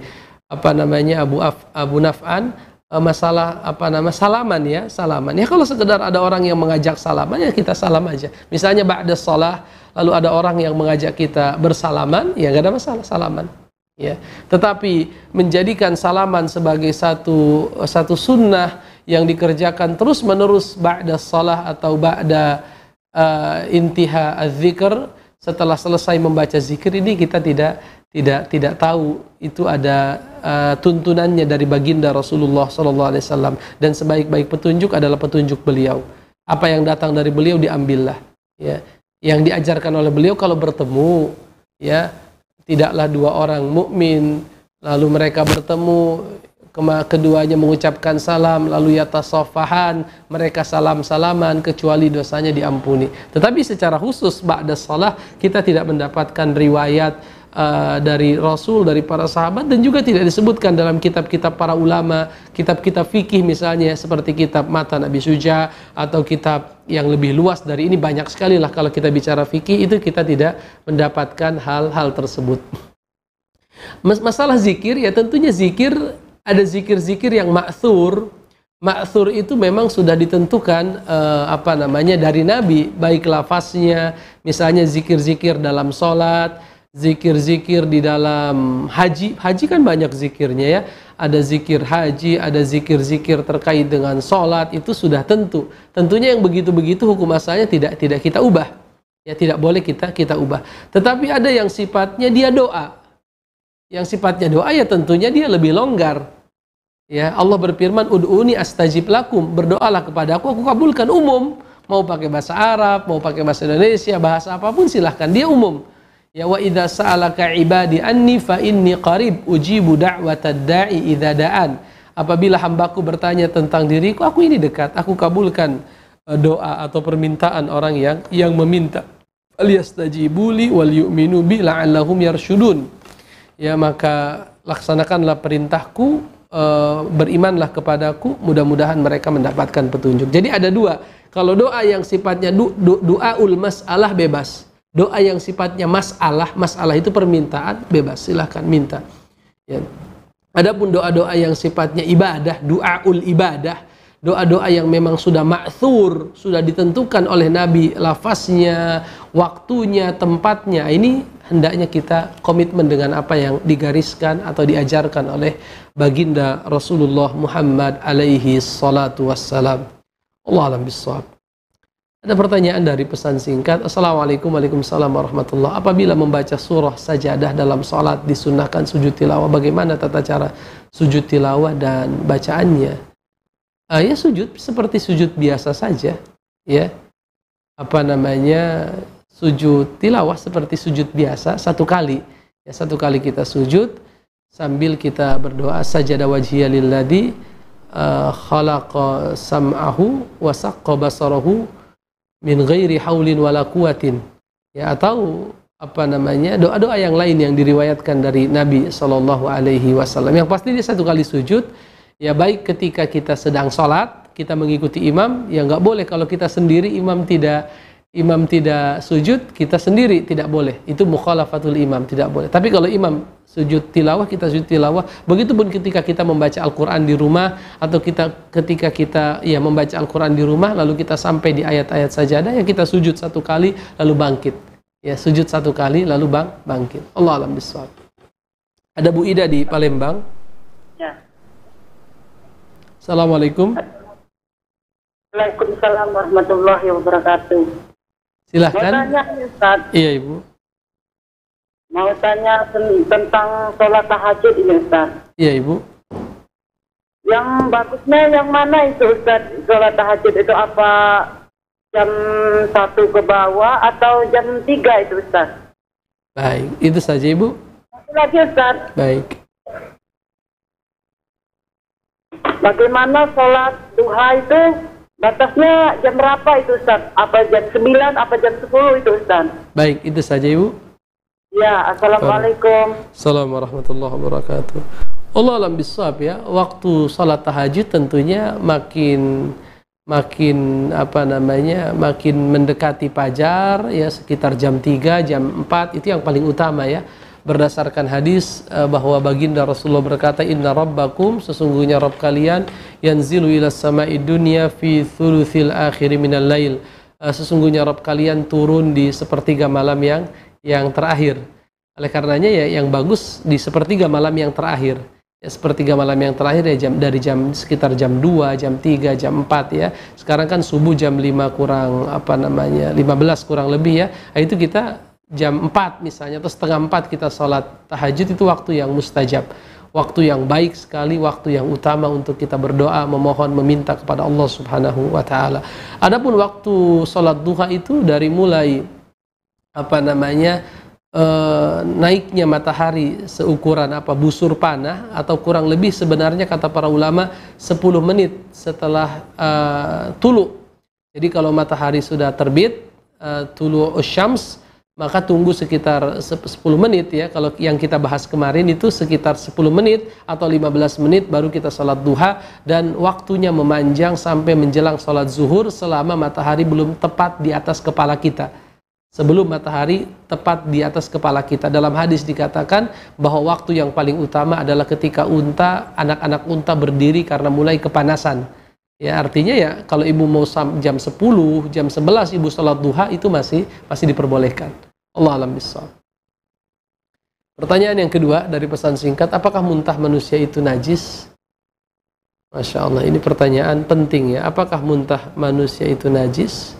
apa namanya Abu Af, Abu Naf'an Eh, masalah apa nama salaman ya salaman ya kalau sekedar ada orang yang mengajak salaman ya kita salam aja misalnya ba'da salah lalu ada orang yang mengajak kita bersalaman ya gak ada masalah salaman ya tetapi menjadikan salaman sebagai satu satu sunnah yang dikerjakan terus menerus ba'da salah atau ba'da uh, intiha az-zikr setelah selesai membaca zikir ini kita tidak tidak tidak tahu itu ada uh, tuntunannya dari baginda Rasulullah Sallallahu Alaihi Wasallam dan sebaik-baik petunjuk adalah petunjuk beliau apa yang datang dari beliau diambillah ya yang diajarkan oleh beliau kalau bertemu ya tidaklah dua orang mukmin lalu mereka bertemu keduanya mengucapkan salam lalu sofahan mereka salam-salaman kecuali dosanya diampuni tetapi secara khusus ba'da salah kita tidak mendapatkan riwayat uh, dari Rasul, dari para sahabat dan juga tidak disebutkan dalam kitab-kitab para ulama, kitab-kitab fikih misalnya seperti kitab Mata Nabi Suja atau kitab yang lebih luas dari ini banyak sekali lah kalau kita bicara fikih itu kita tidak mendapatkan hal-hal tersebut. Mas masalah zikir ya tentunya zikir ada zikir-zikir yang maksur Maksur itu memang sudah ditentukan eh, apa namanya dari Nabi, baik lafaznya, misalnya zikir-zikir dalam sholat, zikir-zikir di dalam haji. Haji kan banyak zikirnya ya. Ada zikir haji, ada zikir-zikir terkait dengan sholat itu sudah tentu. Tentunya yang begitu-begitu hukum asalnya tidak tidak kita ubah. Ya tidak boleh kita kita ubah. Tetapi ada yang sifatnya dia doa. Yang sifatnya doa ya tentunya dia lebih longgar. Ya, Allah berfirman, "Ud'uni astajib lakum." Berdoalah kepada aku, aku kabulkan umum. Mau pakai bahasa Arab, mau pakai bahasa Indonesia, bahasa apapun silahkan. Dia umum. Ya wa idza sa'alaka ibadi anni fa inni qarib ujibu da'watad da'i idza da'an. Apabila hambaku bertanya tentang diriku, aku ini dekat, aku kabulkan e, doa atau permintaan orang yang yang meminta. Falyastajibuli wal yu'minu bi la'allahum yarsyudun. Ya maka laksanakanlah perintahku, e, berimanlah kepadaku, mudah-mudahan mereka mendapatkan petunjuk. Jadi ada dua. Kalau doa yang sifatnya du, du, doa ul masalah bebas doa yang sifatnya masalah, masalah itu permintaan, bebas silahkan minta. Ya. Adapun doa-doa yang sifatnya ibadah, doa ul ibadah, doa-doa yang memang sudah maksur sudah ditentukan oleh Nabi lafaznya, waktunya, tempatnya. Ini hendaknya kita komitmen dengan apa yang digariskan atau diajarkan oleh baginda Rasulullah Muhammad alaihi salatu wassalam. Allah alam bisawab. Ada pertanyaan dari pesan singkat. Assalamualaikum warahmatullahi wabarakatuh. Apabila membaca surah sajadah dalam sholat disunahkan sujud tilawah, bagaimana tata cara sujud tilawah dan bacaannya? Uh, ya sujud seperti sujud biasa saja, ya. Apa namanya? Sujud tilawah seperti sujud biasa satu kali. Ya satu kali kita sujud sambil kita berdoa sajadah wajhiya lilladzi uh, ah, khalaqa sam'ahu wa basarahu min ghairi haulin wala kuatin. ya atau apa namanya doa-doa yang lain yang diriwayatkan dari Nabi Shallallahu Alaihi Wasallam yang pasti dia satu kali sujud ya baik ketika kita sedang sholat kita mengikuti imam ya nggak boleh kalau kita sendiri imam tidak imam tidak sujud kita sendiri tidak boleh itu mukhalafatul imam tidak boleh tapi kalau imam sujud tilawah kita sujud tilawah begitupun ketika kita membaca Al-Qur'an di rumah atau kita ketika kita ya membaca Al-Qur'an di rumah lalu kita sampai di ayat-ayat sajadah ya kita sujud satu kali lalu bangkit ya sujud satu kali lalu bang bangkit Allah alam bisawab ada Bu Ida di Palembang ya Assalamualaikum Waalaikumsalam warahmatullahi wabarakatuh Silahkan Iya Ibu Mau tanya tentang sholat tahajud ini Ustaz. Iya Ibu. Yang bagusnya yang mana itu Ustaz? Sholat tahajud itu apa jam satu ke bawah atau jam tiga itu Ustaz? Baik, itu saja Ibu. Satu lagi Ustaz. Baik. Bagaimana sholat duha itu batasnya jam berapa itu Ustaz? Apa jam 9, apa jam 10 itu Ustaz? Baik, itu saja Ibu. Ya, assalamualaikum. Assalamualaikum warahmatullahi wabarakatuh. Allah alam bisab ya. Waktu salat tahajud tentunya makin makin apa namanya makin mendekati pajar ya sekitar jam 3 jam 4 itu yang paling utama ya berdasarkan hadis eh, bahwa baginda Rasulullah berkata inna rabbakum sesungguhnya rabb kalian yanzilu ila sama'i dunya fi thuluthil akhir minal lail eh, sesungguhnya rabb kalian turun di sepertiga malam yang yang terakhir. Oleh karenanya ya yang bagus di sepertiga malam yang terakhir. Ya, sepertiga malam yang terakhir ya jam dari jam sekitar jam 2, jam 3, jam 4 ya. Sekarang kan subuh jam 5 kurang apa namanya? 15 kurang lebih ya. Nah, itu kita jam 4 misalnya atau setengah 4 kita sholat tahajud itu waktu yang mustajab waktu yang baik sekali waktu yang utama untuk kita berdoa memohon meminta kepada Allah subhanahu wa ta'ala adapun waktu sholat duha itu dari mulai apa namanya e, naiknya matahari seukuran apa busur panah atau kurang lebih sebenarnya kata para ulama 10 menit setelah e, tulu. Jadi kalau matahari sudah terbit e, tulu syams maka tunggu sekitar 10 menit ya kalau yang kita bahas kemarin itu sekitar 10 menit atau 15 menit baru kita sholat duha dan waktunya memanjang sampai menjelang sholat zuhur selama matahari belum tepat di atas kepala kita sebelum matahari tepat di atas kepala kita. Dalam hadis dikatakan bahwa waktu yang paling utama adalah ketika unta, anak-anak unta berdiri karena mulai kepanasan. Ya, artinya ya kalau ibu mau jam 10, jam 11 ibu sholat duha itu masih masih diperbolehkan. Allah alam bisawab. Pertanyaan yang kedua dari pesan singkat, apakah muntah manusia itu najis? Masya Allah, ini pertanyaan penting ya. Apakah muntah manusia itu najis?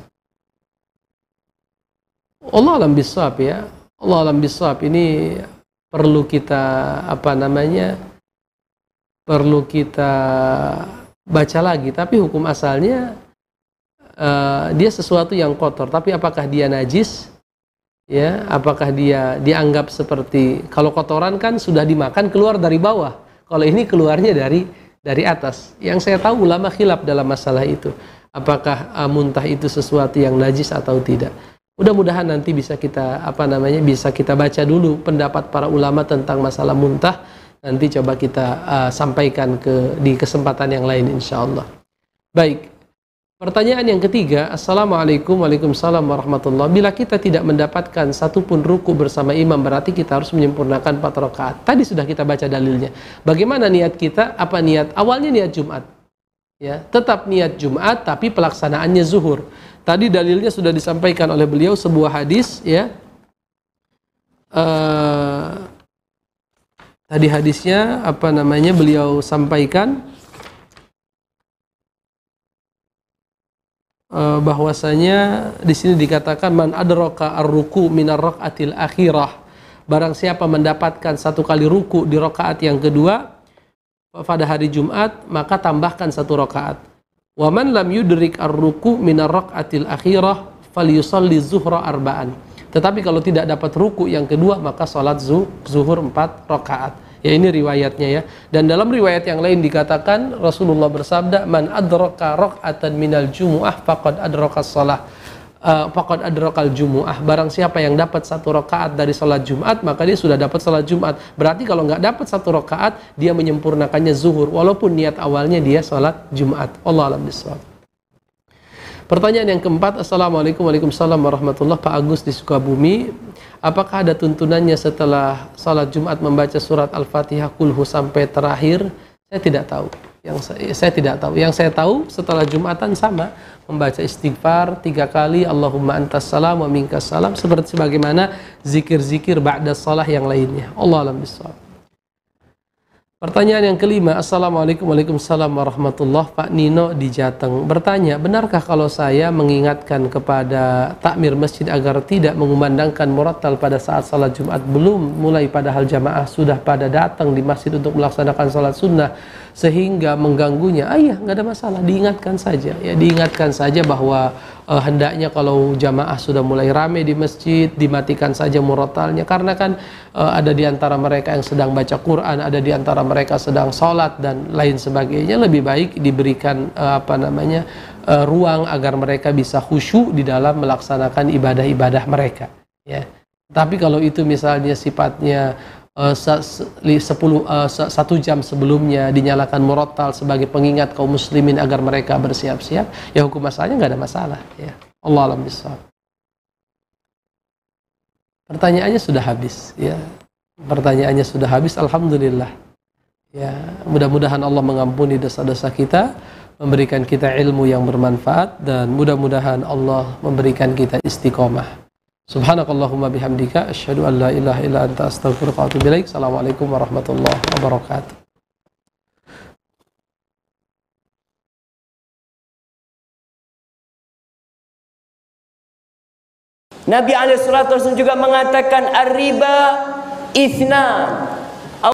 Allah alam bisawab ya. Allah alam bisawab ini perlu kita apa namanya? perlu kita baca lagi tapi hukum asalnya uh, dia sesuatu yang kotor tapi apakah dia najis ya apakah dia dianggap seperti kalau kotoran kan sudah dimakan keluar dari bawah kalau ini keluarnya dari dari atas yang saya tahu ulama khilaf dalam masalah itu apakah uh, muntah itu sesuatu yang najis atau tidak Mudah-mudahan nanti bisa kita apa namanya bisa kita baca dulu pendapat para ulama tentang masalah muntah. Nanti coba kita uh, sampaikan ke di kesempatan yang lain insya Allah. Baik. Pertanyaan yang ketiga, Assalamualaikum Waalaikumsalam Warahmatullahi Bila kita tidak mendapatkan satupun ruku bersama imam, berarti kita harus menyempurnakan empat rakaat. Tadi sudah kita baca dalilnya. Bagaimana niat kita? Apa niat? Awalnya niat Jumat. Ya, tetap niat Jumat tapi pelaksanaannya zuhur. Tadi dalilnya sudah disampaikan oleh beliau sebuah hadis ya. Uh, tadi hadisnya apa namanya beliau sampaikan uh, bahwasanya di sini dikatakan man adraka ar-ruku minar rakaatil akhirah. Barang siapa mendapatkan satu kali ruku di rakaat yang kedua pada hari Jumat, maka tambahkan satu rakaat. Wa lam yudrik ar-ruku minar rak'atil akhirah falyusalli zuhra arba'an. Tetapi kalau tidak dapat ruku yang kedua maka salat zuhur empat rakaat. Ya ini riwayatnya ya. Dan dalam riwayat yang lain dikatakan Rasulullah bersabda man adraka rak'atan minal jumu'ah faqad adraka shalah pakat eh, adrokal jumuah Barang siapa yang dapat satu rokaat dari sholat jumat Maka dia sudah dapat sholat jumat Berarti kalau nggak dapat satu rokaat Dia menyempurnakannya zuhur Walaupun niat awalnya dia sholat jumat Allah alam Pertanyaan yang keempat, Assalamualaikum warahmatullahi wabarakatuh Pak Agus di Sukabumi Apakah ada tuntunannya setelah sholat Jumat membaca surat Al-Fatihah kulhu sampai terakhir? Saya tidak tahu yang saya, saya tidak tahu. Yang saya tahu setelah Jumatan sama membaca istighfar tiga kali Allahumma antas salam wa minkas salam seperti sebagaimana zikir-zikir ba'da salah yang lainnya. Allah alam bisawab. Pertanyaan yang kelima, Assalamualaikum Waalaikumsalam warahmatullah Pak Nino di Jateng bertanya, benarkah kalau saya mengingatkan kepada takmir masjid agar tidak mengumandangkan muratal pada saat salat Jumat belum mulai padahal jamaah sudah pada datang di masjid untuk melaksanakan salat sunnah sehingga mengganggunya ayah iya, nggak ada masalah diingatkan saja ya diingatkan saja bahwa eh, hendaknya kalau jamaah sudah mulai rame di masjid dimatikan saja murotalnya karena kan eh, ada di antara mereka yang sedang baca Quran ada di antara mereka sedang sholat dan lain sebagainya lebih baik diberikan eh, apa namanya eh, ruang agar mereka bisa khusyuk di dalam melaksanakan ibadah-ibadah mereka ya tapi kalau itu misalnya sifatnya Eh, sepuluh eh, satu jam sebelumnya dinyalakan murattal sebagai pengingat kaum muslimin agar mereka bersiap-siap ya hukum asalnya nggak ada masalah ya Allah alam pertanyaannya sudah habis ya pertanyaannya sudah habis alhamdulillah ya mudah-mudahan Allah mengampuni dosa-dosa kita memberikan kita ilmu yang bermanfaat dan mudah-mudahan Allah memberikan kita istiqomah Subhanakallahumma bihamdika asyhadu an la ilaha illa anta astaghfiruka wa atubu ilaik. Assalamualaikum warahmatullahi wabarakatuh. Nabi alaihi salatu juga mengatakan ar-riba ithnan